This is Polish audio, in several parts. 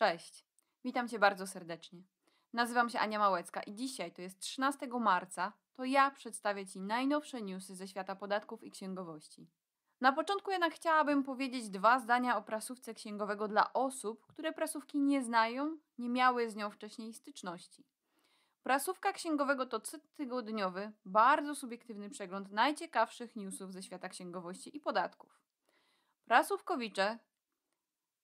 Cześć, witam Cię bardzo serdecznie. Nazywam się Ania Małecka i dzisiaj, to jest 13 marca, to ja przedstawię Ci najnowsze newsy ze świata podatków i księgowości. Na początku jednak chciałabym powiedzieć dwa zdania o prasówce księgowego dla osób, które prasówki nie znają, nie miały z nią wcześniej styczności. Prasówka księgowego to tygodniowy, bardzo subiektywny przegląd najciekawszych newsów ze świata księgowości i podatków. Prasówkowicze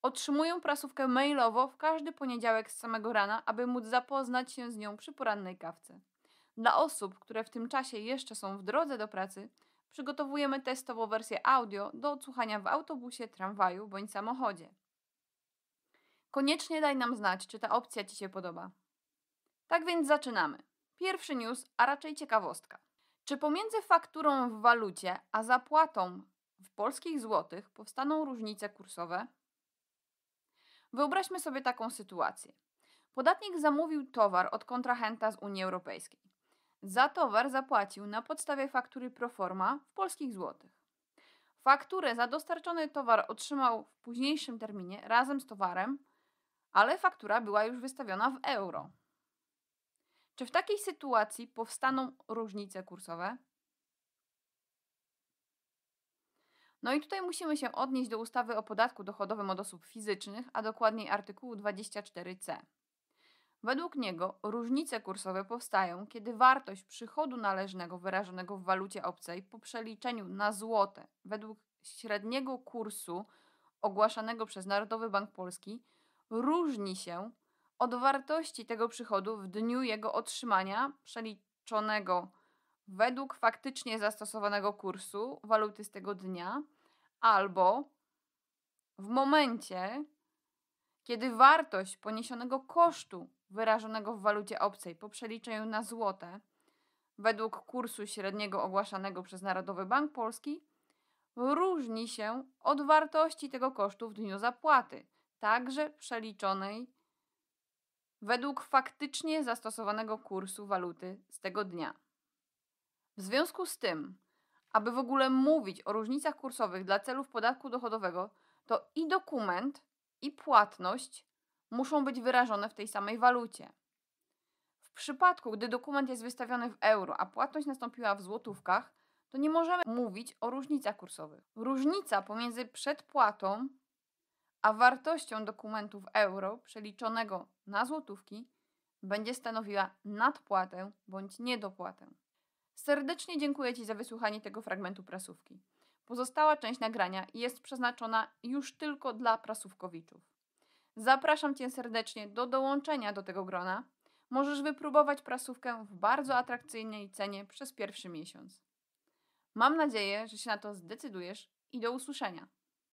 Otrzymuję prasówkę mailowo w każdy poniedziałek z samego rana, aby móc zapoznać się z nią przy porannej kawce. Dla osób, które w tym czasie jeszcze są w drodze do pracy, przygotowujemy testową wersję audio do odsłuchania w autobusie, tramwaju bądź samochodzie. Koniecznie daj nam znać, czy ta opcja Ci się podoba. Tak więc zaczynamy. Pierwszy news, a raczej ciekawostka. Czy pomiędzy fakturą w walucie a zapłatą w polskich złotych powstaną różnice kursowe? Wyobraźmy sobie taką sytuację. Podatnik zamówił towar od kontrahenta z Unii Europejskiej. Za towar zapłacił na podstawie faktury proforma w polskich złotych. Fakturę za dostarczony towar otrzymał w późniejszym terminie razem z towarem, ale faktura była już wystawiona w euro. Czy w takiej sytuacji powstaną różnice kursowe? No i tutaj musimy się odnieść do ustawy o podatku dochodowym od osób fizycznych, a dokładniej artykułu 24c. Według niego różnice kursowe powstają, kiedy wartość przychodu należnego wyrażonego w walucie obcej po przeliczeniu na złote według średniego kursu ogłaszanego przez Narodowy Bank Polski różni się od wartości tego przychodu w dniu jego otrzymania przeliczonego według faktycznie zastosowanego kursu waluty z tego dnia, albo w momencie, kiedy wartość poniesionego kosztu wyrażonego w walucie obcej po przeliczeniu na złote według kursu średniego ogłaszanego przez Narodowy Bank Polski różni się od wartości tego kosztu w dniu zapłaty, także przeliczonej według faktycznie zastosowanego kursu waluty z tego dnia. W związku z tym, aby w ogóle mówić o różnicach kursowych dla celów podatku dochodowego, to i dokument, i płatność muszą być wyrażone w tej samej walucie. W przypadku, gdy dokument jest wystawiony w euro, a płatność nastąpiła w złotówkach, to nie możemy mówić o różnicach kursowych. Różnica pomiędzy przedpłatą a wartością dokumentu w euro przeliczonego na złotówki będzie stanowiła nadpłatę bądź niedopłatę. Serdecznie dziękuję Ci za wysłuchanie tego fragmentu prasówki. Pozostała część nagrania jest przeznaczona już tylko dla prasówkowiczów. Zapraszam Cię serdecznie do dołączenia do tego grona. Możesz wypróbować prasówkę w bardzo atrakcyjnej cenie przez pierwszy miesiąc. Mam nadzieję, że się na to zdecydujesz i do usłyszenia.